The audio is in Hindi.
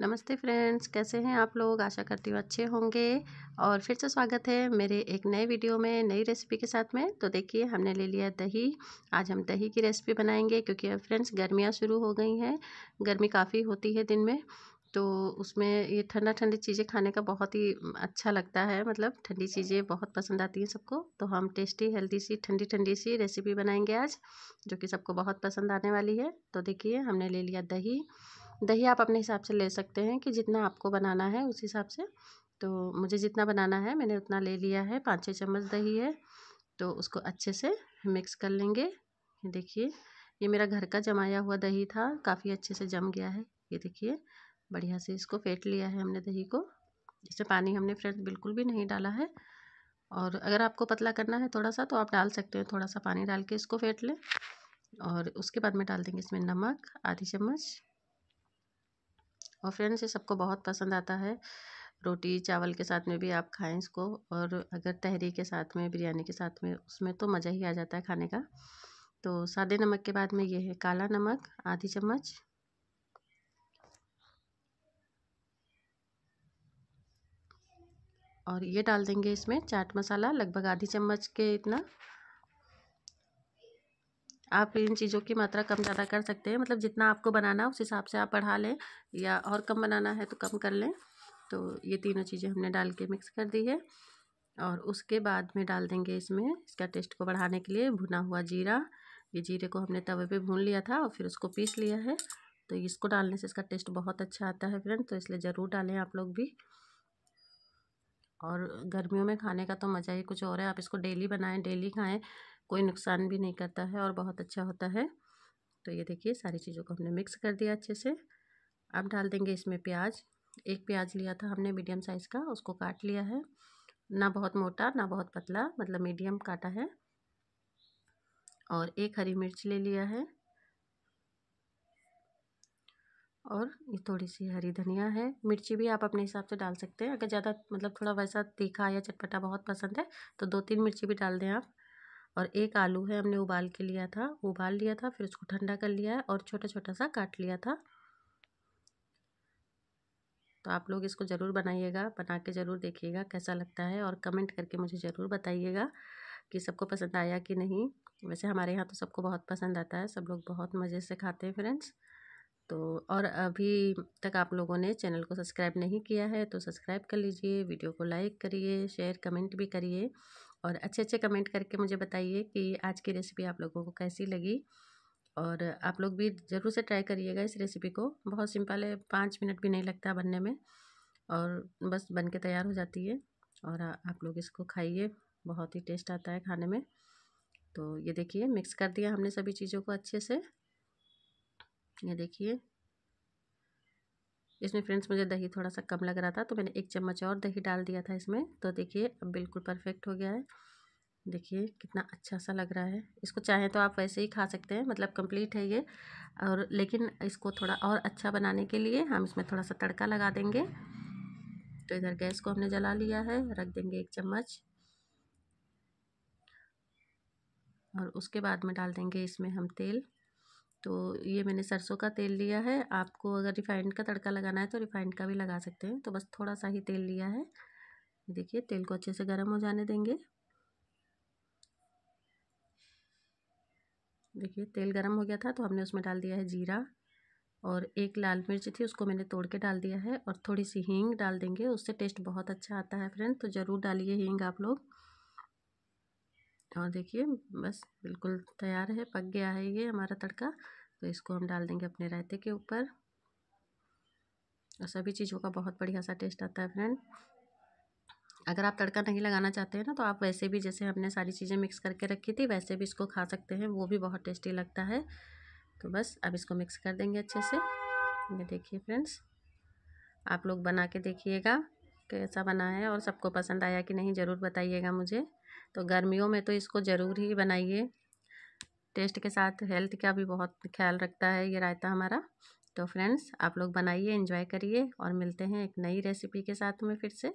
नमस्ते फ्रेंड्स कैसे हैं आप लोग आशा करती हूँ अच्छे होंगे और फिर से स्वागत है मेरे एक नए वीडियो में नई रेसिपी के साथ में तो देखिए हमने ले लिया दही आज हम दही की रेसिपी बनाएंगे क्योंकि अब फ्रेंड्स गर्मियाँ शुरू हो गई हैं गर्मी काफ़ी होती है दिन में तो उसमें ये ठंडा ठंडी चीज़ें खाने का बहुत ही अच्छा लगता है मतलब ठंडी चीज़ें बहुत पसंद आती हैं सबको तो हम टेस्टी हेल्दी सी ठंडी ठंडी सी रेसिपी बनाएंगे आज जो कि सबको बहुत पसंद आने वाली है तो देखिए हमने ले लिया दही दही आप अपने हिसाब से ले सकते हैं कि जितना आपको बनाना है उस हिसाब से तो मुझे जितना बनाना है मैंने उतना ले लिया है पाँच छः चम्मच दही है तो उसको अच्छे से मिक्स कर लेंगे देखिए ये मेरा घर का जमाया हुआ दही था काफ़ी अच्छे से जम गया है ये देखिए बढ़िया से इसको फेंट लिया है हमने दही को इसमें पानी हमने फ्रेंड बिल्कुल भी नहीं डाला है और अगर आपको पतला करना है थोड़ा सा तो आप डाल सकते हैं थोड़ा सा पानी डाल के इसको फेंट लें और उसके बाद में डाल देंगे इसमें नमक आधी चम्मच और फ्रेंड्स ये सबको बहुत पसंद आता है रोटी चावल के साथ में भी आप खाएं इसको और अगर तहरी के साथ में बिरयानी के साथ में उसमें तो मज़ा ही आ जाता है खाने का तो सादे नमक के बाद में ये है काला नमक आधी चम्मच और ये डाल देंगे इसमें चाट मसाला लगभग आधी चम्मच के इतना आप इन चीज़ों की मात्रा कम ज़्यादा कर सकते हैं मतलब जितना आपको बनाना है उस हिसाब से आप बढ़ा लें या और कम बनाना है तो कम कर लें तो ये तीनों चीज़ें हमने डाल के मिक्स कर दी है और उसके बाद में डाल देंगे इसमें इसका टेस्ट को बढ़ाने के लिए भुना हुआ जीरा ये जीरे को हमने तवे पे भून लिया था और फिर उसको पीस लिया है तो इसको डालने से इसका टेस्ट बहुत अच्छा आता है फ्रेंड तो इसलिए ज़रूर डालें आप लोग भी और गर्मियों में खाने का तो मज़ा ही कुछ और है आप इसको डेली बनाएं डेली खाएं कोई नुकसान भी नहीं करता है और बहुत अच्छा होता है तो ये देखिए सारी चीज़ों को हमने मिक्स कर दिया अच्छे से अब डाल देंगे इसमें प्याज एक प्याज लिया था हमने मीडियम साइज़ का उसको काट लिया है ना बहुत मोटा ना बहुत पतला मतलब मीडियम काटा है और एक हरी मिर्च ले लिया है और ये थोड़ी सी हरी धनिया है मिर्ची भी आप अपने हिसाब से डाल सकते हैं अगर ज़्यादा मतलब थोड़ा वैसा तीखा या चटपटा बहुत पसंद है तो दो तीन मिर्ची भी डाल दें आप और एक आलू है हमने उबाल के लिया था उबाल लिया था फिर उसको ठंडा कर लिया है और छोटा छोटा सा काट लिया था तो आप लोग इसको ज़रूर बनाइएगा बना के ज़रूर देखिएगा कैसा लगता है और कमेंट करके मुझे ज़रूर बताइएगा कि सबको पसंद आया कि नहीं वैसे हमारे यहाँ तो सबको बहुत पसंद आता है सब लोग बहुत मज़े से खाते हैं फ्रेंड्स तो और अभी तक आप लोगों ने चैनल को सब्सक्राइब नहीं किया है तो सब्सक्राइब कर लीजिए वीडियो को लाइक करिए शेयर कमेंट भी करिए और अच्छे अच्छे कमेंट करके मुझे बताइए कि आज की रेसिपी आप लोगों को कैसी लगी और आप लोग भी ज़रूर से ट्राई करिएगा इस रेसिपी को बहुत सिंपल है पाँच मिनट भी नहीं लगता बनने में और बस बन के तैयार हो जाती है और आप लोग इसको खाइए बहुत ही टेस्ट आता है खाने में तो ये देखिए मिक्स कर दिया हमने सभी चीज़ों को अच्छे से ये देखिए इसमें फ्रेंड्स मुझे दही थोड़ा सा कम लग रहा था तो मैंने एक चम्मच और दही डाल दिया था इसमें तो देखिए अब बिल्कुल परफेक्ट हो गया है देखिए कितना अच्छा सा लग रहा है इसको चाहे तो आप वैसे ही खा सकते हैं मतलब कंप्लीट है ये और लेकिन इसको थोड़ा और अच्छा बनाने के लिए हम इसमें थोड़ा सा तड़का लगा देंगे तो इधर गैस को हमने जला लिया है रख देंगे एक चम्मच और उसके बाद में डाल देंगे इसमें हम तेल तो ये मैंने सरसों का तेल लिया है आपको अगर रिफाइंड का तड़का लगाना है तो रिफाइंड का भी लगा सकते हैं तो बस थोड़ा सा ही तेल लिया है देखिए तेल को अच्छे से गर्म हो जाने देंगे देखिए तेल गर्म हो गया था तो हमने उसमें डाल दिया है जीरा और एक लाल मिर्च थी उसको मैंने तोड़ के डाल दिया है और थोड़ी सी हींग डाल देंगे उससे टेस्ट बहुत अच्छा आता है फ्रेंड तो ज़रूर डालिए हींग आप लोग और हाँ, देखिए बस बिल्कुल तैयार है पक गया है ये हमारा तड़का तो इसको हम डाल देंगे अपने रायते के ऊपर और सभी चीज़ों का बहुत बढ़िया सा टेस्ट आता है फ्रेंड अगर आप तड़का नहीं लगाना चाहते हैं ना तो आप वैसे भी जैसे हमने सारी चीज़ें मिक्स करके रखी थी वैसे भी इसको खा सकते हैं वो भी बहुत टेस्टी लगता है तो बस अब इसको मिक्स कर देंगे अच्छे से ये देखिए फ्रेंड्स आप लोग बना के देखिएगा कैसा बना है और सबको पसंद आया कि नहीं ज़रूर बताइएगा मुझे तो गर्मियों में तो इसको ज़रूर ही बनाइए टेस्ट के साथ हेल्थ का भी बहुत ख्याल रखता है ये रायता हमारा तो फ्रेंड्स आप लोग बनाइए इन्जॉय करिए और मिलते हैं एक नई रेसिपी के साथ में फिर से